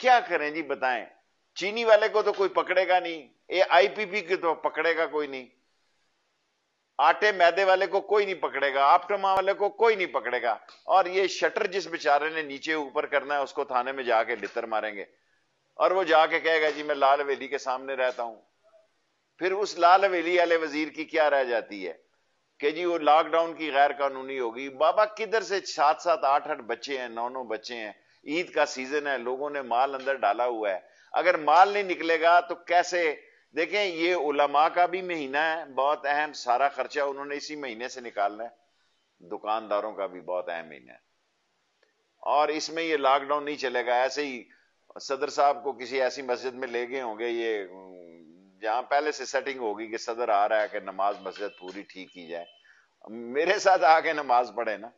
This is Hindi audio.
क्या करें जी बताएं चीनी वाले को तो कोई पकड़ेगा नहीं ये आईपीपी के तो पकड़ेगा कोई नहीं आटे मैदे वाले को कोई नहीं पकड़ेगा आपटमा वाले को कोई नहीं पकड़ेगा और ये शटर जिस बेचारे ने नीचे ऊपर करना है उसको थाने में जाके लितर मारेंगे और वो जाके कहेगा जी मैं लाल हवेली के सामने रहता हूं फिर उस लाल हवेली वाले वजीर की क्या रह जाती है कि जी वो लॉकडाउन की गैर कानूनी होगी बाबा किधर से सात सात आठ आठ बच्चे हैं नौ नौ बच्चे हैं ईद का सीजन है लोगों ने माल अंदर डाला हुआ है अगर माल नहीं निकलेगा तो कैसे देखें ये उलमा का भी महीना है बहुत अहम सारा खर्चा उन्होंने इसी महीने से निकालना है दुकानदारों का भी बहुत अहम महीना है और इसमें ये लॉकडाउन नहीं चलेगा ऐसे ही सदर साहब को किसी ऐसी मस्जिद में ले गए होंगे ये जहां पहले से सेटिंग होगी कि सदर आ रहा है कि नमाज मस्जिद पूरी ठीक की जाए मेरे साथ आके नमाज पढ़े ना